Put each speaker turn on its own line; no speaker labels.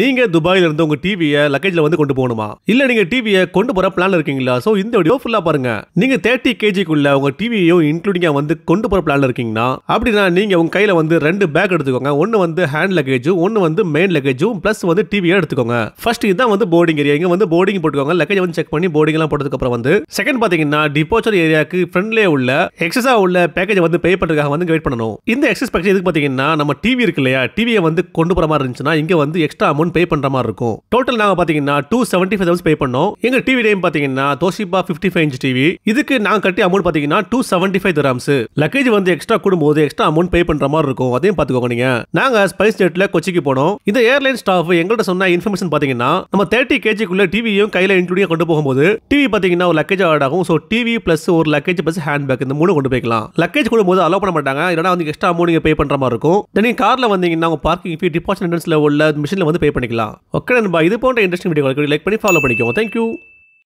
நீங்க துபாயில இருந்து உங்க டிவியை லக்கேஜ்ல வந்து கொண்டு போகணுமா இல்ல நீங்க டிவியை கொண்டு போற பிளான் இருக்கீங்களா சோ இந்த வீடியோ ஃபுல்லா பாருங்க நீங்க தேர்ட்டி கேஜிக்குள்ள உங்க டிவியையும் இன்க்ளூடிங்கா வந்து கொண்டு போற பிளான் இருக்கீங்கன்னா அப்படின்னா நீங்க உங்க கையில வந்து ரெண்டு பேக் எடுத்துக்கோங்க ஒன்னு வந்து ஹேண்ட் லக்கேஜும் ஒன்னு வந்து மெயின் லக்கேஜும் பிளஸ் வந்து டிவியா எடுத்துக்கோங்க ஃபர்ஸ்ட் இதான் வந்து போர்டிங் ஏரியா இங்க வந்து போர்டிங் போட்டுக்கோங்க லக்கேஜ் வந்து செக் பண்ணி போர்டிங் எல்லாம் போட்டதுக்கு அப்புறம் வந்து செகண்ட் பாத்தீங்கன்னா டிபோச்சர் ஏரியாக்கு ஃப்ரெண்ட்லேயே உள்ள எக்ஸஸா உள்ள பேக்கேஜ் வந்து பே பண்றதுக்காக வந்து வெயிட் பண்ணணும் இந்த எக்ஸஸ் பேக்கேஜ் எதுக்கு பாத்தீங்கன்னா நம்ம டிவி இருக்கு இல்லையா டிவியை வந்து கொண்டு போற மாதிரி இருந்துச்சுன்னா இங்க வந்து எக்ஸ்ட்ரா அமௌண்ட் பே பண்ற மாதிரி இருக்கும் டோட்டல் நாங்க பாத்தீங்கன்னா two seventy five thousand pay பண்ணோம் எங்க டிவி டைம் பாத்தீங்கன்னா Toshiba fifty five inch TV இதுக்கு நாங்க கட்டி அமௌண்ட் பாத்தீங்கன்னா two seventy five dirhams luggage வந்து எக்ஸ்ட்ரா கூடும்போது எக்ஸ்ட்ரா அமௌண்ட் பே பண்ற மாதிரி இருக்கும் அதையும் பாத்துக்கோங்க நீங்க நாங்க ஸ்பைஸ் ஜெட்ல கொச்சிக்கு போனோம் இந்த ஏர்லைன் ஸ்டாஃப் எங்கள்கிட்ட சொன்ன இன்ஃபர்மேஷன் பாத்தீங்கன்னா நம்ம தேர்ட்டி கேஜிக்குள்ள டிவியும் கையில இன்க்ளூடியா கொண்டு போகும்போது டிவி பாத்தீங்கன்னா ஒரு லக்கேஜ் ஆட் ஆகும் ஸோ டிவி பிளஸ் ஒரு லக்கேஜ் பிளஸ் ஹேண்ட் பேக் இந்த மூணு கொண்டு போய்க்கலாம் லக்கேஜ் கொண்டு போது அலோ பண்ண மாட்டாங்க இல்லைனா வந்து எக்ஸ்ட்ரா அமௌண்ட் பே பண்ற மாதிரி இருக்கும் தென் கார்ல வந்தீங்கன்னா உங்க பார்க்கிங் ஃபீ டிபாசிட் உள்ள மிஷின்ல வந்து பே பண்ணிக்கலாம் ஓகே நண்பா இது போன்ற இன்ட்ரெஸ்டிங் வீடியோ லைக் பண்ணி ஃபாலோ பண்ணிக்கோங்க தேங்க்யூ